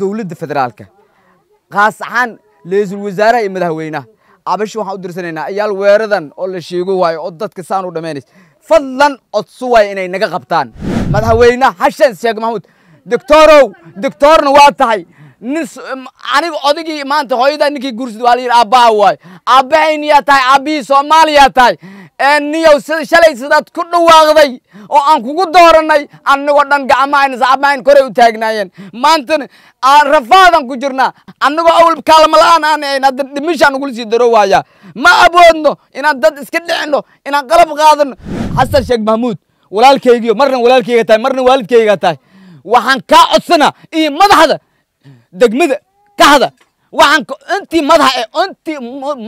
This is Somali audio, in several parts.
dowladda federaalka khaas ahaan ra wasaaraha iyo madaxweynaha abashi waxaan u dirsanaynaa ayaal weeradan oo la sheego waayo oo dadka saan u dhammaynaysa fadlan codso waayo inay naga qabtaan madaxweyne xashan sheekh maxamuud doctorow doctorna waa tahay nin aniga odagii maanta hooyadaa ninkii guursid waa la yidhi aabbaa waayo aabbahayn yaa tahay aabbihii soomaaliyaa tahay niyow shalay sidaad ku dhawaaqday oo aan kugu doorannay annagoo dhan gacmahayn sacmahayn koray u taagnaayeen maantan aan rafaadan ku jirnaa annagoo awal kaalmo la-aan aan hadda dhimishaan ugula sii daro waaya ma aboodno inaan dad iska dhicno inaan qalab qaadano xasan sheekh mahmuud walaalkaygiyo marna walaalkayga tahay marna waalidkayga tahay waxaan kaa codsanaa iyo madaxda degmada kahda waxaan intii ee intii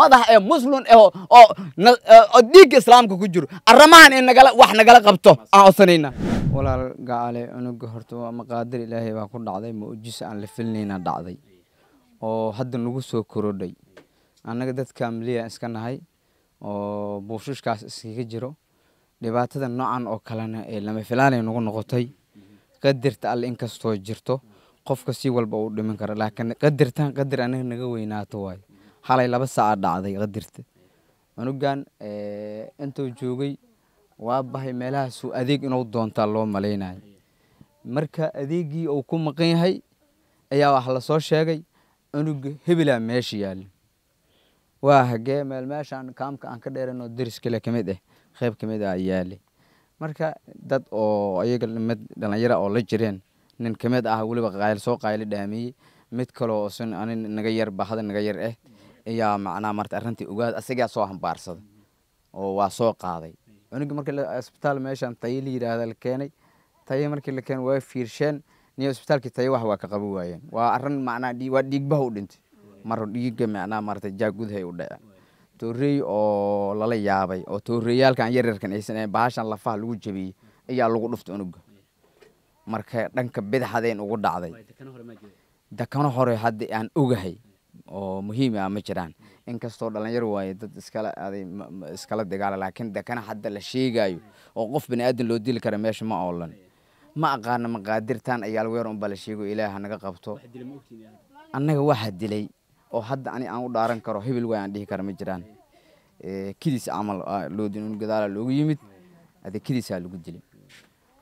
madax ee muslim eh, eh oo dhiigga islaamka ku jiro arrimahan in nagala wax nagala qabto aan codsanayna walaal gacaale cunuga horta maqaadir ilaahay baa ku dhacday mucjis aan la filnayna dhacday oo hadda nagu soo korodhay annaga dadka miliyan iska nahay oo buushushkaas iskaga jiro dhibaatada noocan oo kalena ee lama filaanay nagu noqotay qadarta alle inkastoo jirto qofka si walba uu dhiman kara laakiin qadirtan qadir aniga naga weynaato waayo halay laba saaca dhacday qadirta cunugan eh, intuu joogay waa bahay meelahaasu adeeg inuu doontaa loo malaynayo marka adeegii uu ku maqan yahay ayaa wax lasoo sheegay cunuga hebelaa meesha yaalla waa hagee meel meeshaan kaamka aan ka dheerano dariskale eh, ka mid ah qayb ka mid ah yaale marka dad oo ayaga dhimad dhallinyara oo la jireen nin kamid ah waliba qayl soo qayli dhaamiyey mid kaloo sin anin naga yar bahada naga yar ah ayaa macnaha marta arrintii ogaad asagaa soo hambaarsada oo waa soo qaaday cunugi markii isbitaal meeshaan taye la yidhaahda la keenay taye markii la keenay waa fiirsheen niyo isbitaalkii taye wax waa ka qaban waayeen waa arrin macnaha waa dhiigbaha u dhintay mar dhiigga macnaha marata jaagudhay u dhaceen toorey oo lala yaabay oo tooreeyaalkan yaryarkan aysan ahayn bahashan lafaha lagu jabiyey ayaa lagu dhuftay unugga marka dhanka bidixadayn ugu dhacday dakano hore hadda aan ogahay oo muhiim ah ma jiraan inkastoo dhalinyaro waaye dad iskala aday iskala dagaala laakiin dakana hadda la sheegayo oo qof bani aadan loo dili kara meesha ma oolan ma aqaano maqaadirtan ayaa lagu yar unbaa la sheego ilaah hanaga qabto annaga waxaa dilay oo hadda ani aan u dhaaran karo hebel waay aan dhihi kara ma jiraan kidiis camal ah, loodin un gadaala ah loogu yimid ade kidiisaa ah lagu dilay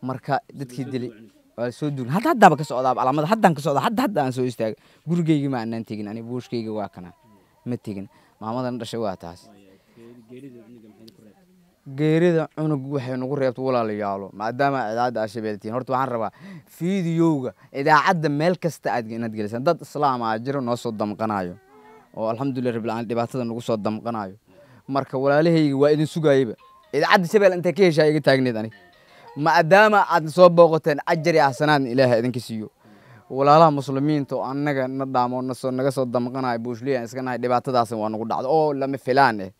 marka dadkii dilay waa lasoo duul hadda haddaaba ka socdaaba calaamada haddaan ka socda hadda hadda aan soo istaaga gurigeygii ma aanaan tegin ani booshkeyga waa kana ma tegin maamadan dhashay waa taas geerida cunug waxay nagu reebto walaalayaalo maadaama idaacadda ashabeel horta waxaan rabaa fiidiyowga idaacadda meel kasta aad inaad gelisaan dad islaam ah noo soo damqanayo oo alxamdulilah rabbilcaalamiin dhibaatada nagu soo damqanayo marka walaalahayga waa idin sugayaba idaacadda shabeelle intay ka heshaa iga taagneed aniga maadaama aadna soo booqateen ajar iyo axsanaadna idinka siiyo walaalaha muslimiinta oo annaga na dhaamo naga soo damqanayo buushliyan iska nahay waa nagu dhacdo oo lama filaane eh.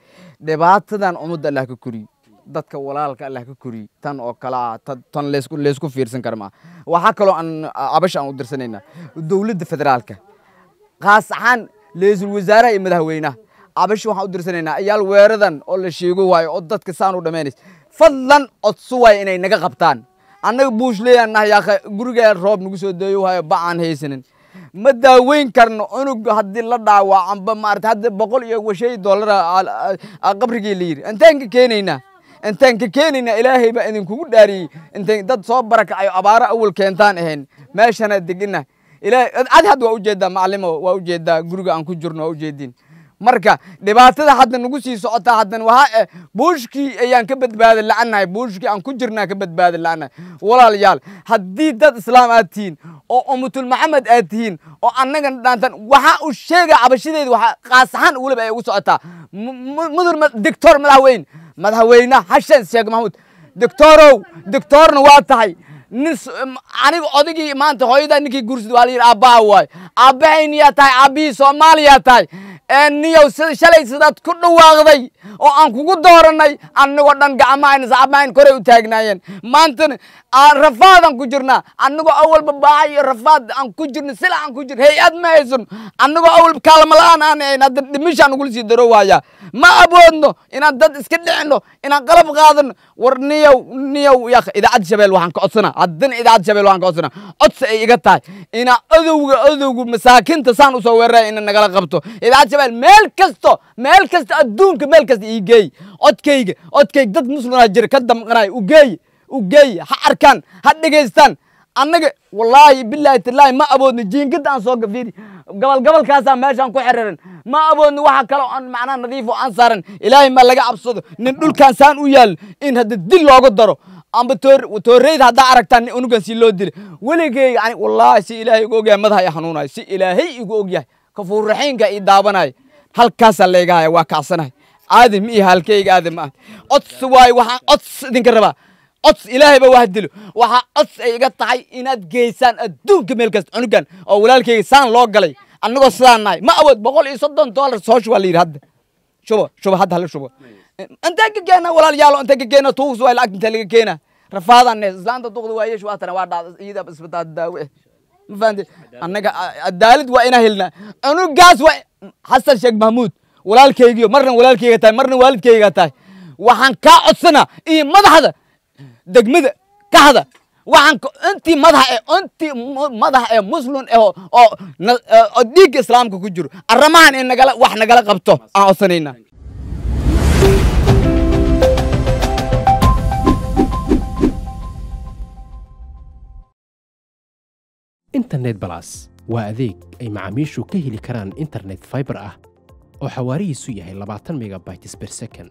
dhibaatadan ummadda allah ka koriy dadka walaalka allah ka koriy tan oo kale ah tan laysku fiirsan karmaa waxaa kaloo aan abasha aan u dirsanayna dowladda federaalka khaas ahaan ra wasaaraha iyo madaxweynaha abashi waxaan u dirsanaynaa ayaal weeradan oo la sheego waayo oo dadka saan u dhamaynaysa fadlan codsuway inay naga qabtaan annaga buush leeyaanahay yaakha gurigeen roob nagu soo deeyo waayo bacaan haysanin ma daaweyn karno cunug haddii la dhaawacanba maarata hadda boqol iyo washay doolara qabrigii la yidhi intaan ka keenaynaa intaan ka keenaynaa ilaahay baa idinkugu dhaariyey intaan dad soo barakacayo abaaro awal keentaan ahayn meeshana degina ilaah cad had waa ujeeddaa macalimo waa ujeeddaa guriga aan ku jirno waa ujeediin marka dhibaatada hadda nagu sii socotaa haddan waxa eh, buushkii ayaan ka badbaada lacannahay buushkii aan ku jirnaa ka badbaada lacannahay walaalayaal haddii dad islaam aad tihiin oo ummatul maxamed aad tihiin oo annagana dhaantan waxaa u sheegaya cabashadeeda waxa qaas ahaan weliba ay ugu socotaa mudur doctor madaxweyne madaxweyne xashan sheekh maxamuud doctorow doctorna waa tahay nin aniga odagii maanta hooyadaa ninkii guursid waa la yidhi aabbaa waayo aabbahayn yaa tahay aabbihii soomaaliyaa tahay Eh, niyow shalay sidaad ku dhawaaqday oo aan kugu dooranay annagoo dhan gacmahayn sacabmahayn koray u taagnaayeen maantana rafaadaan ku jirnaa annagoo awalba baaca iyo rafaad aan ku jirna sila aan ku jirno hay-ad ma haysan annagoo awalba kaalmala'aan aan ahayn hadda dhimishaan ugula sii daroowaaya ma aboodno inaan dad iska dhicino inaan qalab qaadano war niyow niyow ya idaacad jabeel waxaan ka codsana haddana idaacad jabeel waxaan ka codsana codsi ay iga tahay inaa odowga odowga masaakiinta saan usoo weeraraya ina nagala qabto idaacad jabeel meel kasto meel kasta adduunka meel kasta ii geey codkayga codkayga dad muslimaa ah jira ka damqanaya ugeey ugeey ha arkaan ha dhegaystaan annaga wallaahi bilaahi tallaahi ma aboodno jiingada aan soo gafiiri gobol gobolkaasaa meeshaan ku xiriiran ma aboodni waxa kale oon macnaa nadiif aan saaran ilaahay ma laga cabsado nin dhulkaan saan u yaal in hadda dil looga daro amba tooreyda haddaa aragtaa nin si loo dilay weligey yani wallaahi si ilaahay igu ogyahay madaha i hanuunayo si ilaahay igu ogyahay kafuur raxiinka ii daawanayo halkaasaa laygahaya waa kacsanahay aadi iyo halkeyga aadi ma aha cods waay waxaan cods idinka rabaa cods ilaahayba waa dilo waxaa cods ay iga tahay inaad geysaan adduunka meel kasta cunugan oo walaalkayga saan loo galay annagoo sidaan nahay ma awood boqol iyo soddon doolar soo shuba la yidhi hadda shuba shuba hadda hala shubo intaan ka keena walaalyaalo intaan ka keena tuugs waa lacagta intaa laga keena rafaadaan islaanta duqda waa yeesh waa tana waa isbitaal daawe ma fahamte annaga cadaalad waa inaa helnaa cunugaas waa xasan sheekh mahmuud walaalkaygiyo marna walaalkayga tahay marna waalidkayga tahay waxaan kaa codsanaa iyo madaxda دجمد كهذا وعنك أنت مذا أنت مذا مسلم أو أو إسلام كوجور الرمان إن نقل وح نقل قبته أوصينا إنترنت بلاس وأذيك أي معاميشو كهلي كران إنترنت فايبر أه وحواري سويا هي 14 ميجا بايتس بير سكند